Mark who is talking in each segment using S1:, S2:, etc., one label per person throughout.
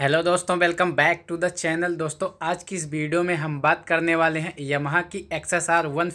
S1: hello दोस्तों welcome back to the channel दोस्तों आज की इस वीडियो में हम बात करने वाले हैं यमहा की एक्सेस आर वन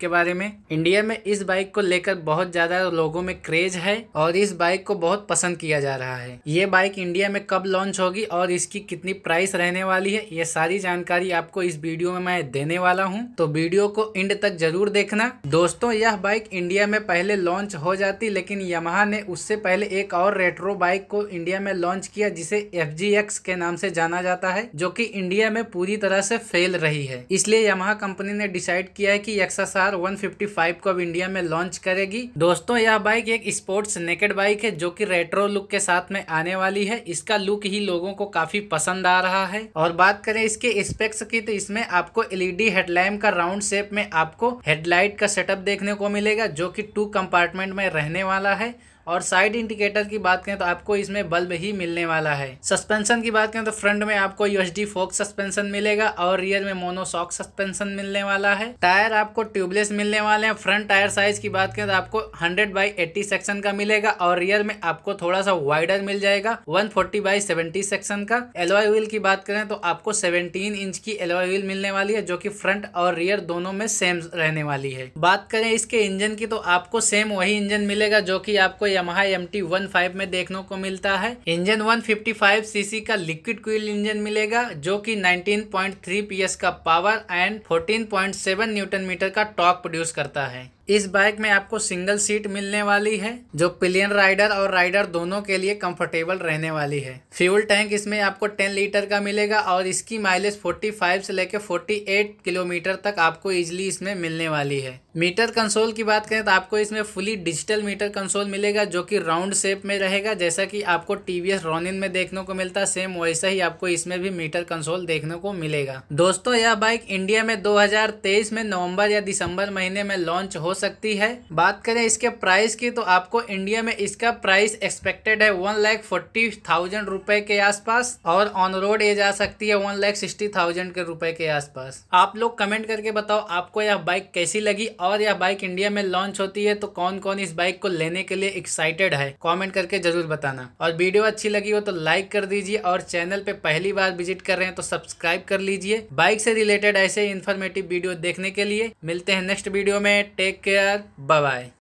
S1: के बारे में इंडिया में इस बाइक को लेकर बहुत ज़्यादा लोगों में क्रेज है और इस बाइक को बहुत पसंद किया जा रहा है ये बाइक इंडिया में कब लॉन्च होगी और इसकी कितनी प्राइस रहने वाली है ये सारी जानकारी आपको इस वीडियो में मैं देने वाला हूँ तो वीडियो को एंड तक जरूर देखना दोस्तों यह बाइक इंडिया में पहले लॉन्च हो जाती लेकिन यमहा ने उससे पहले एक और रेट्रो बाइक को इंडिया में लॉन्च किया जिसे एफ एस के नाम से जाना जाता है जो कि इंडिया में पूरी तरह से फेल रही है इसलिए यमहा कंपनी ने डिसाइड किया है कि एक्सस 155 को अब इंडिया में लॉन्च करेगी दोस्तों यह बाइक एक स्पोर्ट्स नेकेड बाइक है जो कि रेट्रो लुक के साथ में आने वाली है इसका लुक ही लोगों को काफी पसंद आ रहा है और बात करें इसके स्पेक्स की तो इसमें आपको एलईडी हेडलैम्प e का राउंड शेप में आपको हेडलाइट का सेटअप देखने को मिलेगा जो की टू कम्पार्टमेंट में रहने वाला है और साइड इंडिकेटर की बात करें तो आपको इसमें बल्ब ही मिलने वाला है सस्पेंशन की बात करें तो फ्रंट में आपको यूएसडी फोक सस्पेंशन मिलेगा और रियर में मोनोसॉक सस्पेंशन मिलने वाला है टायर आपको ट्यूबलेस मिलने वाले हैं फ्रंट टायर साइज की बात करें तो आपको हंड्रेड बाई एट्टी सेक्शन का मिलेगा और रियर में आपको थोड़ा सा वाइडर मिल जाएगा one forty by seventy section का एलवाई व्हील की बात करें तो आपको सेवनटीन इंच की एलवाई व्हील मिलने वाली है जो की फ्रंट और रियर दोनों में सेम रहने वाली है बात करें इसके इंजन की तो आपको सेम वही इंजन मिलेगा जो की आपको Yamaha M T one five में देखने को मिलता है इंजन 155 सीसी का लिक्विड क्विल इंजन मिलेगा जो कि 19.3 पीएस का पावर एंड 14.7 न्यूटन मीटर का टॉक प्रोड्यूस करता है इस बाइक में आपको सिंगल सीट मिलने वाली है जो पिलियन राइडर और राइडर दोनों के लिए कंफर्टेबल रहने वाली है फ्यूल टैंक इसमें आपको 10 लीटर का मिलेगा और इसकी माइलेज 45 से लेकर 48 किलोमीटर तक आपको इजिली इसमें मिलने वाली है मीटर कंसोल की बात करें तो आपको इसमें फुली डिजिटल मीटर कंसोल मिलेगा जो की राउंड शेप में रहेगा जैसा की आपको टीवीएस रोनिन में देखने को मिलता है सेम वैसा ही आपको इसमें भी मीटर कंसोल देखने को मिलेगा दोस्तों यह बाइक इंडिया में दो में नवम्बर या दिसंबर महीने में लॉन्च हो सकती है बात करें इसके प्राइस की तो आपको इंडिया में इसका प्राइस एक्सपेक्टेड है वन लैख फोर्टी थाउजेंड रुपए के आसपास और ऑन रोड ये जा सकती है वन लैख सिक्सटी थाउजेंड के रुपए के आसपास आप लोग कमेंट करके बताओ आपको यह बाइक कैसी लगी और यह बाइक इंडिया में लॉन्च होती है तो कौन कौन इस बाइक को लेने के लिए एक्साइटेड है कॉमेंट करके जरूर बताना और वीडियो अच्छी लगी हो तो लाइक कर दीजिए और चैनल पे पहली बार विजिट कर रहे हैं तो सब्सक्राइब कर लीजिए बाइक से रिलेटेड ऐसे इन्फॉर्मेटिव वीडियो देखने के लिए मिलते हैं नेक्स्ट वीडियो में take take care bye bye